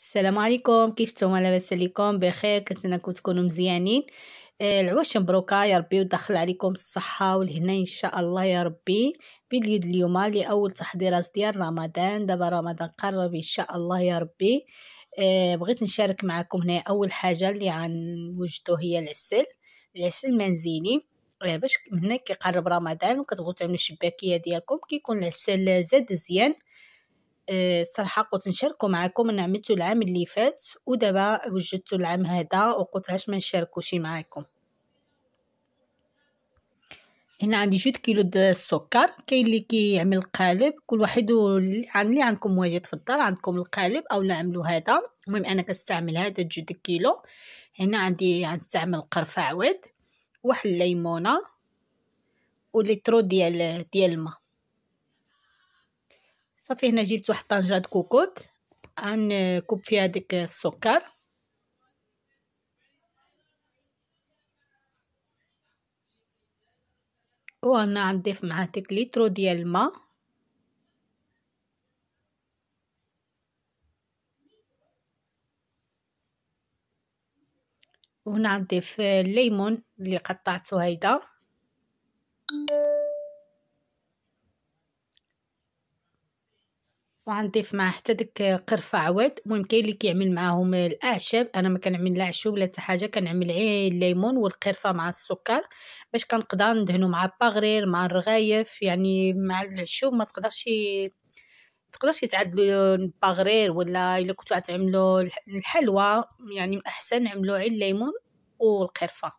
السلام عليكم كيف نتوما لاباس عليكم بخير كنتمنى تكونوا مزيانين آه، العواش مبروكه يا ربي ودخل عليكم الصحه والهنا ان شاء الله يا ربي باليد اليوم لاول تحضيرات ديال رمضان دابا رمضان قرب ان شاء الله يا ربي آه، بغيت نشارك معكم هنا اول حاجه اللي غنوجدو هي العسل العسل المنزلي آه، باش من هنا كيقرب رمضان وكتبغوا تعملوا الشباكيه ديالكم كيكون العسل زاد مزيان الصراحة آه، قلت نشاركو معكم انا عملتو العام اللي فات ودابا وجدتو العام هذا وقلت علاش ما نشاركوش معكم هنا عندي جوج كيلو د السكر كاين اللي كيعمل القالب كل واحد اللي عندكم واجد في الدار عندكم القالب اولا عملوا هذا المهم انا كنستعمل هذا جوج كيلو هنا عندي غنستعمل يعني قرفه عواد واحد الليمونه وليترو ديال ديال الماء صافي هنا جبت واحد طنجره كوكوط كوب فيها ديك السكر وهنا غنضيف معاه ديك لترو ديال الماء وهنا غنضيف الليمون اللي قطعته هيدا وغنضيف معاه حتى ديك قرفه عواد المهم كاين اللي كيعمل معاهم الاعشاب انا ما كنعمل لا عشوب لا حتى حاجه كنعمل غير الليمون والقرفه مع السكر باش كنقدر ندهنو مع الباغرير مع الرغايف يعني مع العشوب ما تقدرش تقدرش تعدلوا الباغرير ولا الا كنتو غتعملو الحلوى يعني من الاحسن عملوا غير الليمون والقرفه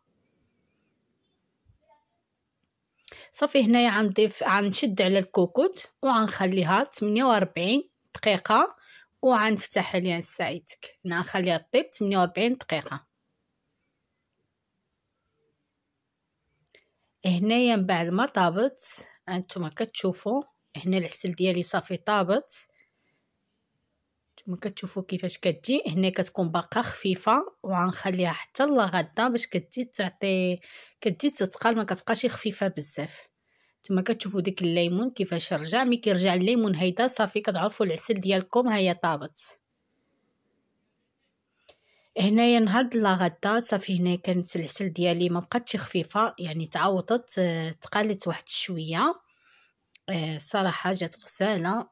صافي هنايا غنضيف غنشد على الكوكوت وغنخليها 48 دقيقه وغنفتح عليها السايتك هنا غنخليها طيب 48 دقيقه هنايا من بعد ما طابت انتما كتشوفوا هنا العسل ديالي صافي طابت كما كتشوفوا كيفاش كتجي هنا كتكون باقا خفيفه وغنخليها حتى لغدا باش كتزيد تعطي كتزيد تتقال ما كتبقاش خفيفه بزاف نتوما كتشوفوا ديك الليمون كيفاش رجع ملي كيرجع الليمون هيدا صافي كتعرفوا العسل ديالكم ها هي طابت هنايا نهار لاغدا صافي هنا كانت العسل ديالي ما بقاتش خفيفه يعني تعوضت آه، تقالت واحد شويه الصراحه آه، جات غساله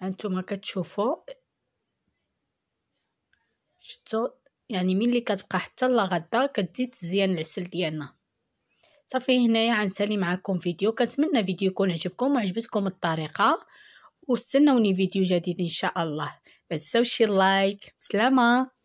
هانتوما كتشوفوا شتو يعني ملي كتبقى حتى لغدا كتزيد تزيان العسل ديالنا صافي هنايا غنسالي معكم فيديو كنتمنى فيديو يكون عجبكم وعجبتكم الطريقه واستناوني فيديو جديد ان شاء الله ما تنساوش لايك سلامه